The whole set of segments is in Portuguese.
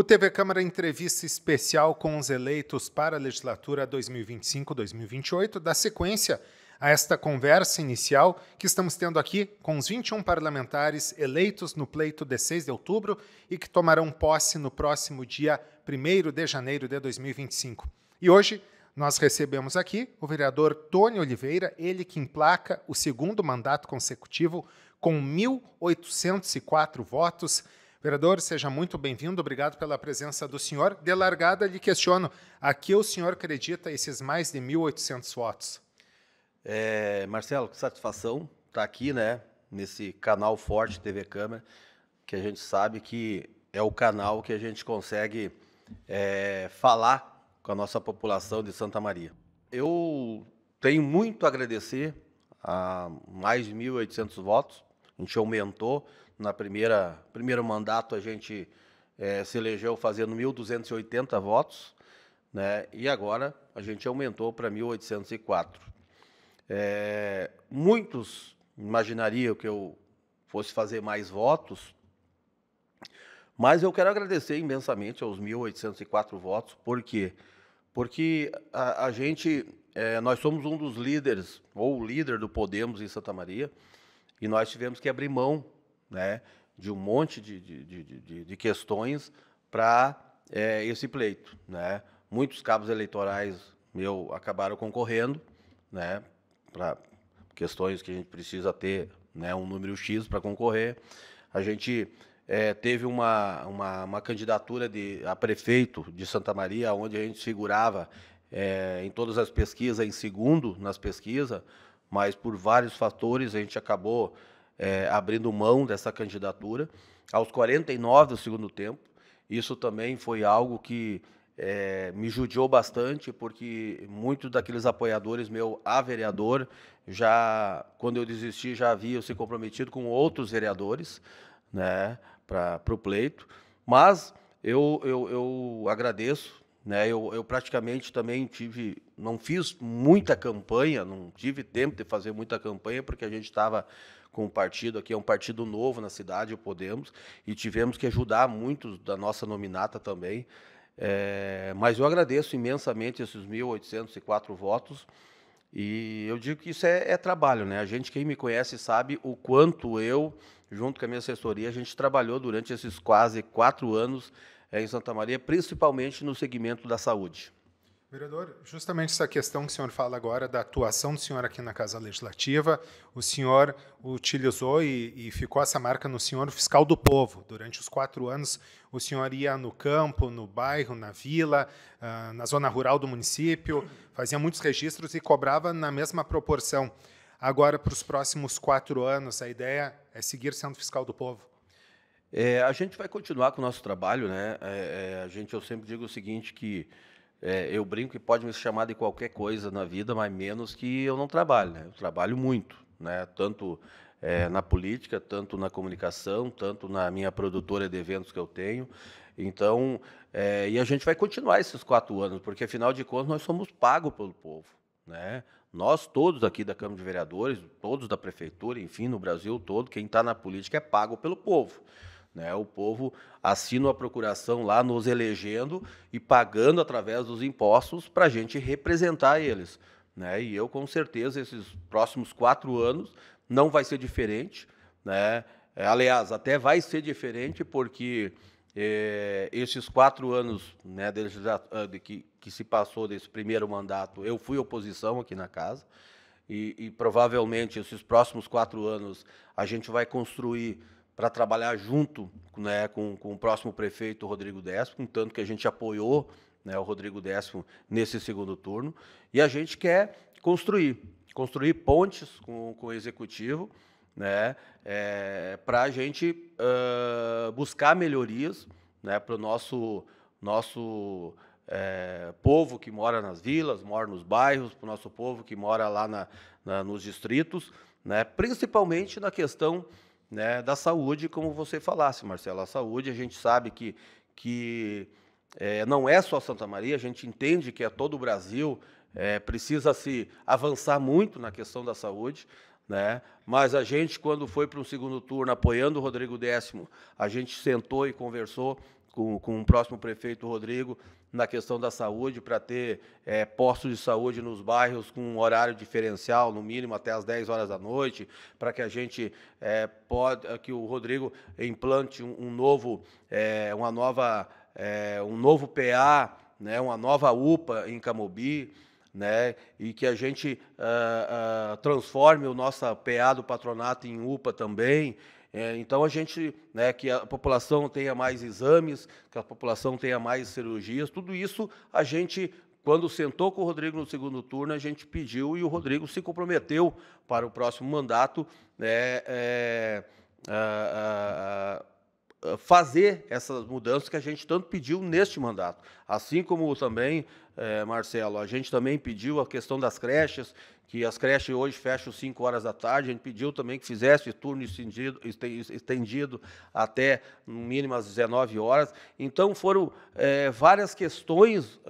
O TV Câmara entrevista especial com os eleitos para a legislatura 2025-2028 dá sequência a esta conversa inicial que estamos tendo aqui com os 21 parlamentares eleitos no pleito de 6 de outubro e que tomarão posse no próximo dia 1 de janeiro de 2025. E hoje nós recebemos aqui o vereador Tony Oliveira, ele que emplaca o segundo mandato consecutivo com 1.804 votos Vereador, seja muito bem-vindo, obrigado pela presença do senhor. De largada, lhe questiono, a que o senhor acredita esses mais de 1.800 votos? É, Marcelo, que satisfação estar tá aqui, né, nesse canal forte TV Câmara, que a gente sabe que é o canal que a gente consegue é, falar com a nossa população de Santa Maria. Eu tenho muito a agradecer a mais de 1.800 votos, a gente aumentou, na primeira primeiro mandato a gente é, se elegeu fazendo 1.280 votos, né? E agora a gente aumentou para 1.804. É, muitos imaginariam que eu fosse fazer mais votos, mas eu quero agradecer imensamente aos 1.804 votos, por quê? Porque a, a gente, é, nós somos um dos líderes, ou líder do Podemos em Santa Maria, e nós tivemos que abrir mão né, de um monte de, de, de, de questões para é, esse pleito. Né? Muitos cabos eleitorais meu acabaram concorrendo né, para questões que a gente precisa ter né, um número X para concorrer. A gente é, teve uma, uma, uma, candidatura de, a prefeito de Santa Maria, onde a gente figurava é, em todas as pesquisas, em segundo nas pesquisas, mas por vários fatores a gente acabou é, abrindo mão dessa candidatura. Aos 49 do segundo tempo, isso também foi algo que é, me judiou bastante, porque muitos daqueles apoiadores meu a vereador, já quando eu desisti, já haviam se comprometido com outros vereadores né, para o pleito. Mas eu, eu, eu agradeço né? Eu, eu praticamente também tive, não fiz muita campanha, não tive tempo de fazer muita campanha, porque a gente estava com um partido aqui, é um partido novo na cidade, o Podemos, e tivemos que ajudar muitos da nossa nominata também. É, mas eu agradeço imensamente esses 1.804 votos. E eu digo que isso é, é, trabalho, né? A gente, quem me conhece, sabe o quanto eu, junto com a minha assessoria, a gente trabalhou durante esses quase quatro anos é, em Santa Maria, principalmente no segmento da saúde. Vereador, justamente essa questão que o senhor fala agora da atuação do senhor aqui na Casa Legislativa, o senhor utilizou e, e, ficou essa marca no senhor fiscal do povo. Durante os quatro anos, o senhor ia no campo, no bairro, na vila, ah, na zona rural do município, fazia muitos registros e cobrava na mesma proporção. Agora, para os próximos quatro anos, a ideia é seguir sendo fiscal do povo? É, a gente vai continuar com o nosso trabalho, né? É, é, a gente, eu sempre digo o seguinte, que é, eu brinco que pode me chamar de qualquer coisa na vida, mas menos que eu não trabalho, né? Eu trabalho muito, né? Tanto é, na política, tanto na comunicação, tanto na minha produtora de eventos que eu tenho. Então, é, e a gente vai continuar esses quatro anos, porque, afinal de contas, nós somos pagos pelo povo, né? Nós todos aqui da Câmara de Vereadores, todos da Prefeitura, enfim, no Brasil todo, quem está na política é pago pelo povo. Né? O povo assina a procuração lá, nos elegendo e pagando através dos impostos para a gente representar eles. Né? E eu, com certeza, esses próximos quatro anos não vai ser diferente. Né? É, aliás, até vai ser diferente, porque é, esses quatro anos né, de, ah, de, que, que, se passou desse primeiro mandato, eu fui oposição aqui na casa, e, e provavelmente esses próximos quatro anos a gente vai construir para trabalhar junto né, com, com, o próximo prefeito, Rodrigo Despo, tanto que a gente apoiou né, o Rodrigo Despo nesse segundo turno. E a gente quer construir, construir pontes com, com o executivo né, é, eh, para a gente uh, buscar melhorias né, para o nosso, nosso é, povo que mora nas vilas, mora nos bairros, para o nosso povo que mora lá na, na, nos distritos, né, principalmente na questão né, da saúde, como você falasse, Marcelo. A saúde, a gente sabe que, que é, não é só Santa Maria, a gente entende que é todo o Brasil, é, precisa se avançar muito na questão da saúde. Né? Mas a gente, quando foi para um segundo turno apoiando o Rodrigo Décimo, a gente sentou e conversou com, com o próximo prefeito Rodrigo na questão da saúde, para ter é, postos de saúde nos bairros com um horário diferencial, no mínimo até às 10 horas da noite, para que a gente é, pode, é, que o Rodrigo implante um, um novo, é, uma nova, é, um novo PA, né, uma nova UPA em Camobi. Né, e que a gente uh, uh, transforme o nosso PA do patronato em UPA também, é, então a gente, né, que a população tenha mais exames, que a população tenha mais cirurgias, tudo isso a gente quando sentou com o Rodrigo no segundo turno, a gente pediu e o Rodrigo se comprometeu para o próximo mandato né, é, a, a, a eh, fazer essas mudanças que a gente tanto pediu neste mandato. Assim como também, eh, Marcelo, a gente também pediu a questão das creches, que as creches hoje fecham 5 horas da tarde, a gente pediu também que fizesse turno estendido, estendido até, no mínimo, às 19 horas. Então, foram eh, várias questões,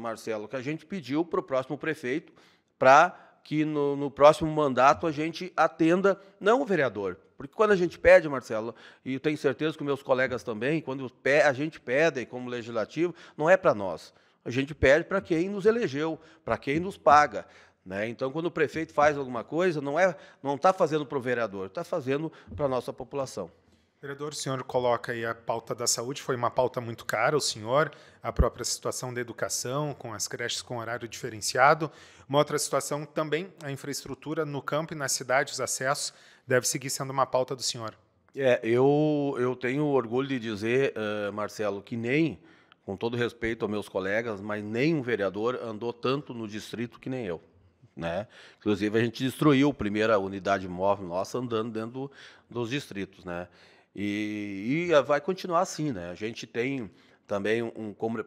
Marcelo, que a gente pediu para o próximo prefeito, para que no, no próximo mandato a gente atenda, não o vereador, porque quando a gente pede, Marcelo, e eu tenho certeza que meus colegas também, quando a gente pede como legislativo, não é para nós. A gente pede para quem nos elegeu, para quem nos paga. Né? Então, quando o prefeito faz alguma coisa, não está é, não está fazendo para o vereador, está fazendo para a nossa população. Vereador, o senhor coloca aí a pauta da saúde, foi uma pauta muito cara, o senhor, a própria situação da educação, com as creches com horário diferenciado. Uma outra situação também, a infraestrutura no campo e nas cidades, os acessos deve seguir sendo uma pauta do senhor. É, eu, eu tenho orgulho de dizer, uh, Marcelo, que nem, com todo respeito aos meus colegas, mas nem um vereador andou tanto no distrito que nem eu. Né? Inclusive, a gente destruiu a primeira unidade móvel nossa andando dentro do, dos distritos. Né? E, e, vai continuar assim. Né? A gente tem também um,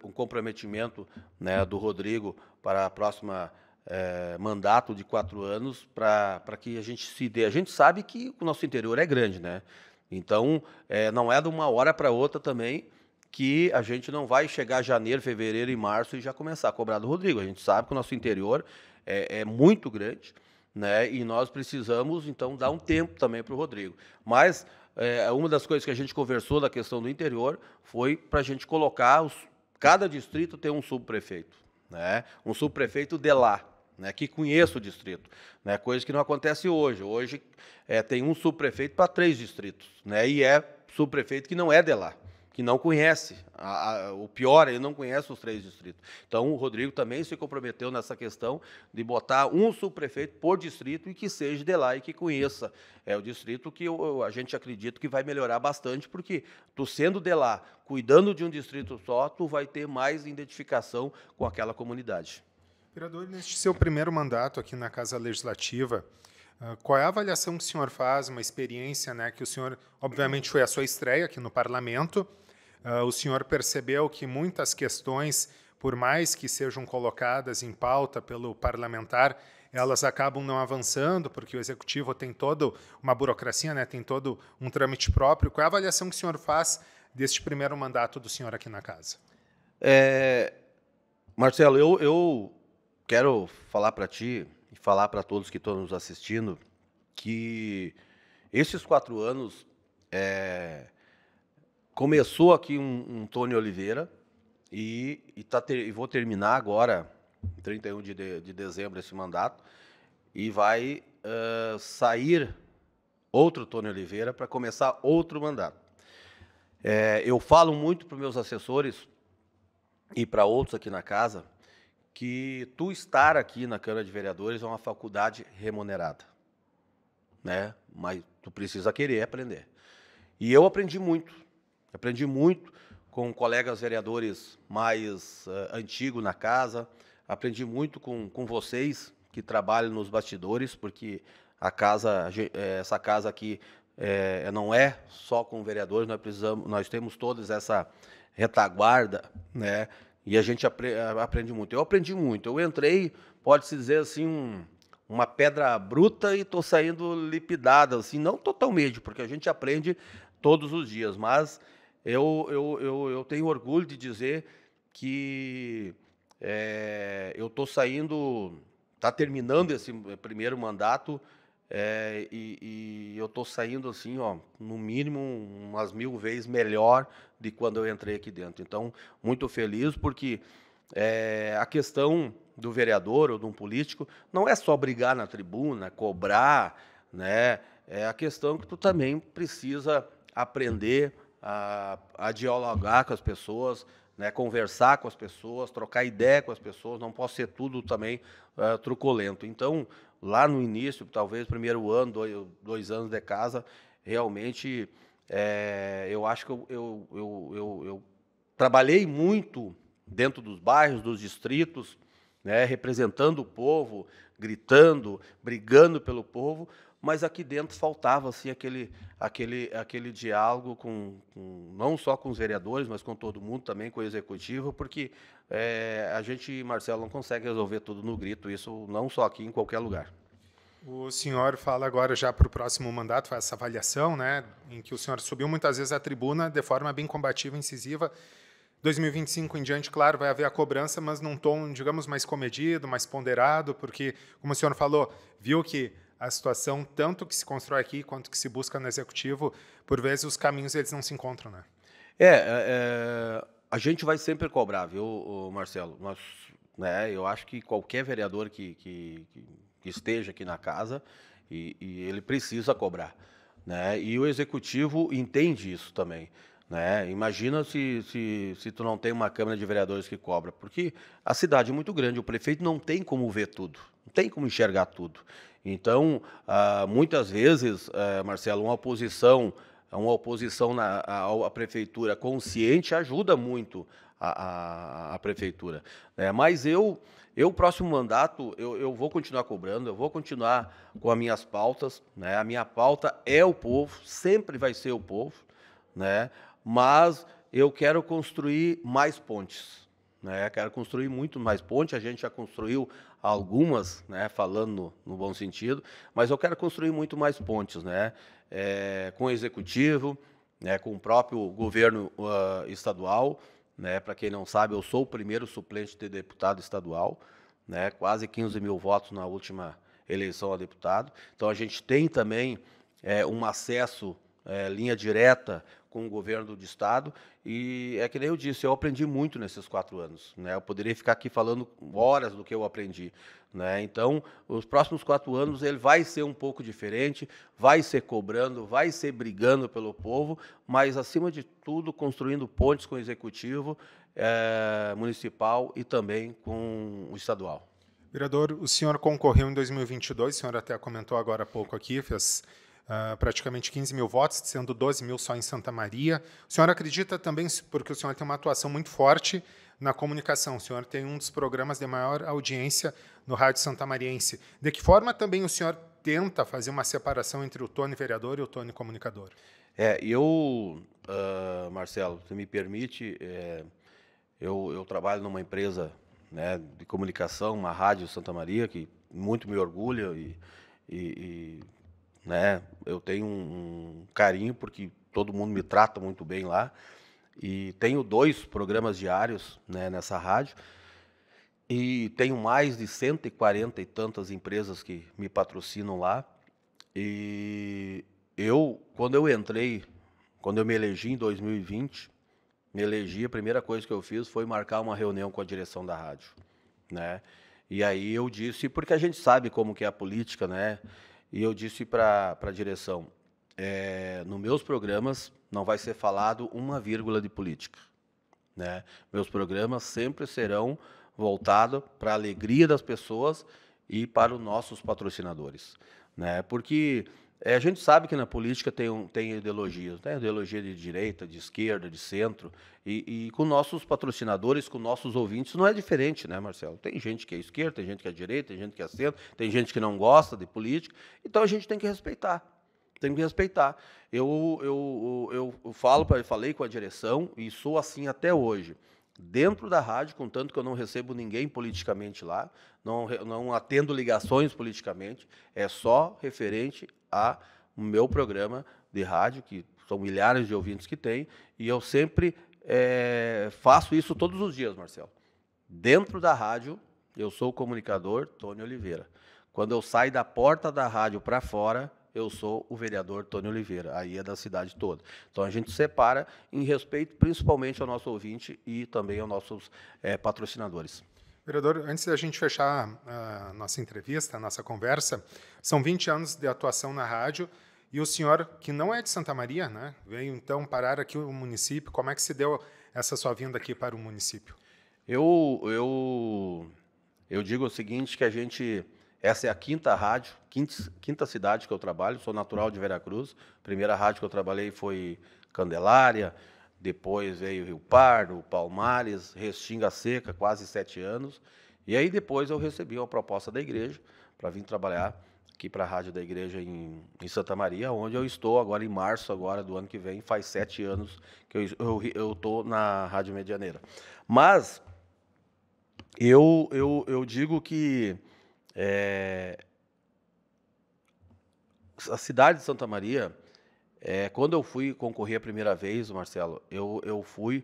um comprometimento né, do Rodrigo para a próxima é, mandato de quatro anos para que a gente se dê. A gente sabe que o nosso interior é grande, né? Então, é, não é de uma hora para outra também que a gente não vai chegar janeiro, fevereiro e março e já começar a cobrar do Rodrigo. A gente sabe que o nosso interior é, é muito grande, né? E nós precisamos, então, dar um tempo também para o Rodrigo. Mas é, uma das coisas que a gente conversou da questão do interior foi para a gente colocar os, cada distrito ter um subprefeito, né? Um subprefeito de lá né, que conheço o distrito, né, coisa que não acontece hoje. Hoje é, tem um subprefeito para três distritos, né, e é subprefeito que não é de lá, que não conhece. A, a, o pior, ele não conhece os três distritos. Então, o Rodrigo também se comprometeu nessa questão de botar um subprefeito por distrito e que seja de lá e que conheça. É o distrito que eu, a gente acredita que vai melhorar bastante, porque tu sendo de lá, cuidando de um distrito só, tu vai ter mais identificação com aquela comunidade. Vereador, neste seu primeiro mandato aqui na Casa Legislativa, ah, qual é a avaliação que o senhor faz, uma experiência né, que o senhor, obviamente, foi a sua estreia aqui no Parlamento, ah, o senhor percebeu que muitas questões, por mais que sejam colocadas em pauta pelo parlamentar, elas acabam não avançando, porque o executivo tem toda uma burocracia, né, tem todo um trâmite próprio. Qual é a avaliação que o senhor faz deste primeiro mandato do senhor aqui na casa? É, Marcelo, eu, eu quero falar para ti e falar para todos que estão nos assistindo que esses quatro anos é, começou aqui um, um, Tony Oliveira e, e, tá ter, e vou terminar agora, 31 de, de, de dezembro, esse mandato, e vai uh, sair outro Tony Oliveira para começar outro mandato. É, eu falo muito para meus assessores e para outros aqui na casa que tu estar aqui na Câmara de Vereadores é uma faculdade remunerada, né? Mas tu precisa querer aprender. E eu aprendi muito, aprendi muito com colegas vereadores mais uh, eh, antigos na casa, aprendi muito com, com vocês que trabalham nos bastidores, porque a casa, eh, essa casa aqui é, não é só com vereadores, nós precisamos, nós temos todos essa retaguarda, né, e a gente apre aprende muito. Eu aprendi muito. Eu entrei, pode-se dizer assim, um, uma pedra bruta e estou saindo lipidada, assim, não totalmente, porque a gente aprende todos os dias. Mas eu, eu, eu, eu tenho orgulho de dizer que é, eu estou saindo, está terminando esse primeiro mandato é, e, e, eu estou saindo assim, ó, no mínimo umas mil vezes melhor de quando eu entrei aqui dentro. Então, muito feliz porque é, a questão do vereador ou de um político não é só brigar na tribuna, cobrar, né? É a questão que tu também precisa aprender a, a dialogar com as pessoas, né, conversar com as pessoas, trocar ideia com as pessoas, não posso ser tudo também uh, truculento. Então, lá no início, talvez primeiro ano, dois, dois anos de casa, realmente é, eu acho que eu, eu, eu, eu, trabalhei muito dentro dos bairros, dos distritos, né, representando o povo, gritando, brigando pelo povo, mas aqui dentro faltava assim aquele aquele aquele diálogo com, com, não só com os vereadores, mas com todo mundo também com o executivo, porque é, a gente Marcelo não consegue resolver tudo no grito, isso não só aqui em qualquer lugar. O senhor fala agora já para o próximo mandato, faz essa avaliação, né, em que o senhor subiu muitas vezes à tribuna de forma bem combativa, incisiva 2025 em diante, claro, vai haver a cobrança, mas num tom, digamos, mais comedido, mais ponderado, porque, como o senhor falou, viu que a situação, tanto que se constrói aqui quanto que se busca no executivo, por vezes os caminhos eles não se encontram, né? É, é, é a gente vai sempre cobrar, viu, Marcelo? Nós, né, eu acho que qualquer vereador que, que, que esteja aqui na casa, e, e ele precisa cobrar. Né? E o executivo entende isso também. Né? Imagina se, se, se tu não tem uma Câmara de Vereadores que cobra, porque a cidade é muito grande, o prefeito não tem como ver tudo, não tem como enxergar tudo. Então, ah, muitas vezes, ah, Marcelo, uma oposição, uma oposição na, à, prefeitura consciente ajuda muito a, a, a prefeitura. Né? Mas eu, eu próximo mandato, eu, eu vou continuar cobrando, eu vou continuar com as minhas pautas. Né? A minha pauta é o povo, sempre vai ser o povo. Né? mas eu quero construir mais pontes. Né? Quero construir muito mais pontes. A gente já construiu algumas, né? falando no, no, bom sentido, mas eu quero construir muito mais pontes né? É, com o executivo, né? com o próprio governo uh, estadual. Né? Para quem não sabe, eu sou o primeiro suplente de deputado estadual, né? quase 15 mil votos na última eleição a deputado. Então, a gente tem também é, um acesso, é, linha direta com o governo do Estado. E é que nem eu disse, eu aprendi muito nesses quatro anos. Né? Eu poderia ficar aqui falando horas do que eu aprendi. Né? Então, os próximos quatro anos ele vai ser um pouco diferente, vai ser cobrando, vai ser brigando pelo povo, mas, acima de tudo, construindo pontes com o executivo eh, municipal e também com o estadual. Vereador, o senhor concorreu em 2022, o senhor até comentou agora há pouco aqui, fez uh, praticamente 15 mil votos, sendo 12 mil só em Santa Maria. O senhor acredita também, porque o senhor tem uma atuação muito forte na comunicação, o senhor tem um dos programas de maior audiência no Rádio Santa Mariense. De que forma também o senhor tenta fazer uma separação entre o Tony vereador e o Tony comunicador? É, eu, uh, Marcelo, se me permite, é, eu, eu trabalho numa empresa né, de comunicação, uma rádio Santa Maria, que muito me orgulha e, e, e né? Eu tenho um carinho porque todo mundo me trata muito bem lá e tenho dois programas diários né, nessa rádio e tenho mais de 140 e tantas empresas que me patrocinam lá e eu quando eu entrei quando eu me elegi em 2020 me elegi a primeira coisa que eu fiz foi marcar uma reunião com a direção da rádio né e aí eu disse porque a gente sabe como que é a política né e eu disse para a direção: é, nos meus programas não vai ser falado uma vírgula de política. Né? Meus programas sempre serão voltados para a alegria das pessoas e para os nossos patrocinadores. Né? Porque é, a gente sabe que na política tem, um, tem ideologias, tem né? ideologia de direita, de esquerda, de centro, e, e, com nossos patrocinadores, com nossos ouvintes, não é diferente, né, Marcelo? Tem gente que é esquerda, tem gente que é direita, tem gente que é centro, tem gente que não gosta de política, então a gente tem que respeitar. Tem que respeitar. Eu, eu, eu, eu falo, eu falei com a direção e sou assim até hoje dentro da rádio, contanto que eu não recebo ninguém politicamente lá, não, não atendo ligações politicamente, é só referente ao meu programa de rádio, que são milhares de ouvintes que tem, e eu sempre é, faço isso todos os dias, Marcelo. Dentro da rádio, eu sou o comunicador Tony Oliveira. Quando eu saio da porta da rádio para fora, eu sou o vereador Tony Oliveira, aí é da cidade toda. Então a gente separa em respeito principalmente ao nosso ouvinte e também aos nossos é, patrocinadores. Vereador, antes da gente fechar a nossa entrevista, a nossa conversa, são 20 anos de atuação na rádio e o senhor, que não é de Santa Maria, né, veio então parar aqui no município. Como é que se deu essa sua vinda aqui para o município? Eu, eu, eu digo o seguinte, que a gente essa é a quinta rádio, quinta, quinta cidade que eu trabalho, sou natural de Veracruz. primeira rádio que eu trabalhei foi Candelária, depois veio Rio Pardo, Palmares, Restinga Seca, quase sete anos. E aí depois eu recebi uma proposta da igreja para vir trabalhar aqui para a Rádio da Igreja em, em, Santa Maria, onde eu estou agora em março agora do ano que vem, faz sete anos que eu estou na Rádio Medianeira. Mas eu, eu, eu digo que é... A cidade de Santa Maria, é, quando eu fui concorrer a primeira vez, Marcelo, eu, eu fui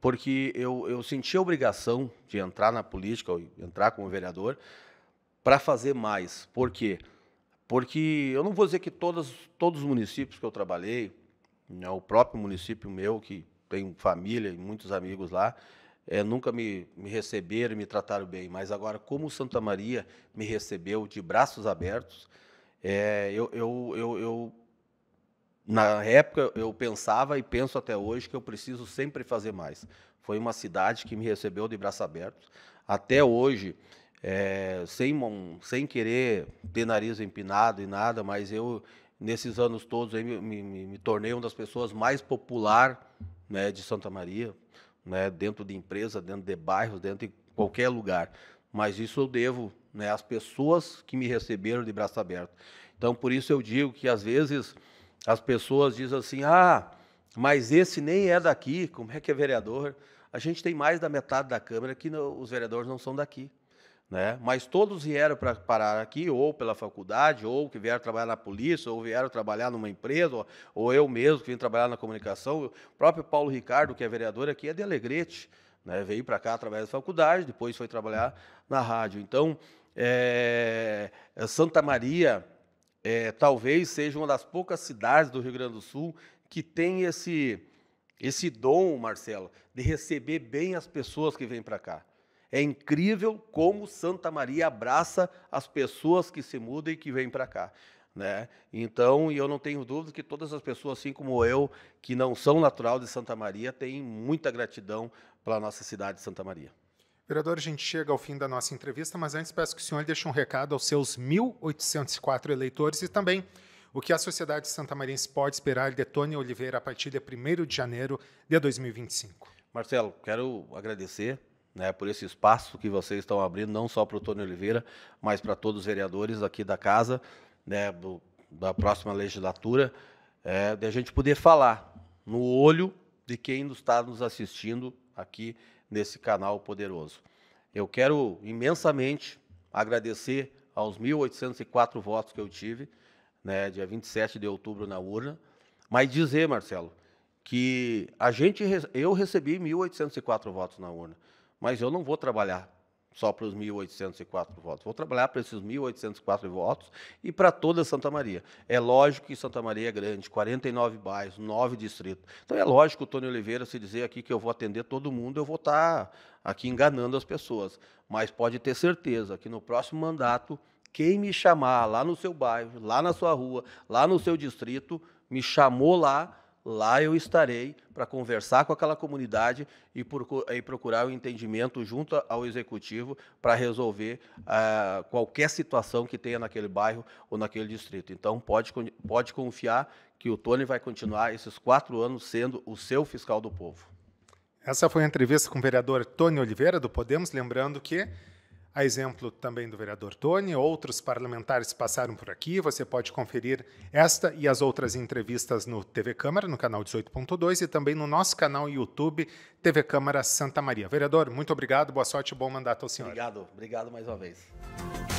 porque eu, eu senti a obrigação de entrar na política, entrar como vereador, para fazer mais. Por quê? Porque eu não vou dizer que todas, todos os municípios que eu trabalhei, né, o próprio município meu, que tenho família e muitos amigos lá, é, nunca me, me receberam, me trataram bem, mas agora, como Santa Maria me recebeu de braços abertos, é, eu, eu, eu, eu, na época, eu pensava e penso até hoje que eu preciso sempre fazer mais. Foi uma cidade que me recebeu de braços abertos. Até hoje, é, sem, sem querer ter nariz empinado e nada, mas eu, nesses anos todos, aí, me, me, me tornei uma das pessoas mais popular né, de Santa Maria né, dentro de empresa, dentro de bairros, dentro de qualquer lugar. Mas isso eu devo né, às pessoas que me receberam de braço aberto. Então, por isso eu digo que às vezes as pessoas dizem assim: ah, mas esse nem é daqui, como é que é vereador? A gente tem mais da metade da Câmara que não, os vereadores não são daqui. Né? Mas todos vieram para parar aqui, ou pela faculdade, ou que vieram trabalhar na polícia, ou vieram trabalhar numa empresa, ou, ou eu mesmo que vim trabalhar na comunicação. O próprio Paulo Ricardo, que é vereador aqui, é de Alegrete, né? veio para cá através da faculdade, depois foi trabalhar na rádio. Então, é, é, Santa Maria é, talvez seja uma das poucas cidades do Rio Grande do Sul que tem esse, esse dom, Marcelo, de receber bem as pessoas que vêm para cá. É incrível como Santa Maria abraça as pessoas que se mudam e que vêm para cá. Né? Então, e eu não tenho dúvida que todas as pessoas, assim como eu, que não são natural de Santa Maria, têm muita gratidão pela nossa cidade de Santa Maria. Vereador, a gente chega ao fim da nossa entrevista, mas antes peço que o senhor deixe um recado aos seus 1.804 eleitores e também o que a sociedade santamarense pode esperar de Tony Oliveira a partir de 1 de janeiro de 2025. Marcelo, quero agradecer né, por esse espaço que vocês estão abrindo, não só para o Tony Oliveira, mas para todos os vereadores aqui da casa, né, do, da próxima legislatura, é, de a gente poder falar no olho de quem está nos assistindo aqui nesse canal poderoso. Eu quero imensamente agradecer aos 1.804 votos que eu tive, né, dia 27 de outubro na urna, mas dizer, Marcelo, que a gente eu recebi 1.804 votos na urna. Mas eu não vou trabalhar só para os 1.804 votos. Vou trabalhar para esses 1.804 votos e para toda Santa Maria. É lógico que Santa Maria é grande, 49 bairros, 9 distritos. Então é lógico o Tony Oliveira se dizer aqui que eu vou atender todo mundo, eu vou estar tá aqui enganando as pessoas. Mas pode ter certeza que no próximo mandato, quem me chamar lá no seu bairro, lá na sua rua, lá no seu distrito, me chamou lá, lá eu estarei para conversar com aquela comunidade e, procurar o um entendimento junto ao executivo para resolver uh, qualquer situação que tenha naquele bairro ou naquele distrito. Então, pode, pode confiar que o Tony vai continuar esses quatro anos sendo o seu fiscal do povo. Essa foi a entrevista com o vereador Tony Oliveira, do Podemos, lembrando que a exemplo também do vereador Tony, outros parlamentares passaram por aqui. Você pode conferir esta e as outras entrevistas no TV Câmara, no canal 18.2 e também no nosso canal YouTube TV Câmara Santa Maria. Vereador, muito obrigado, boa sorte e bom mandato ao senhor. Obrigado, obrigado mais uma vez.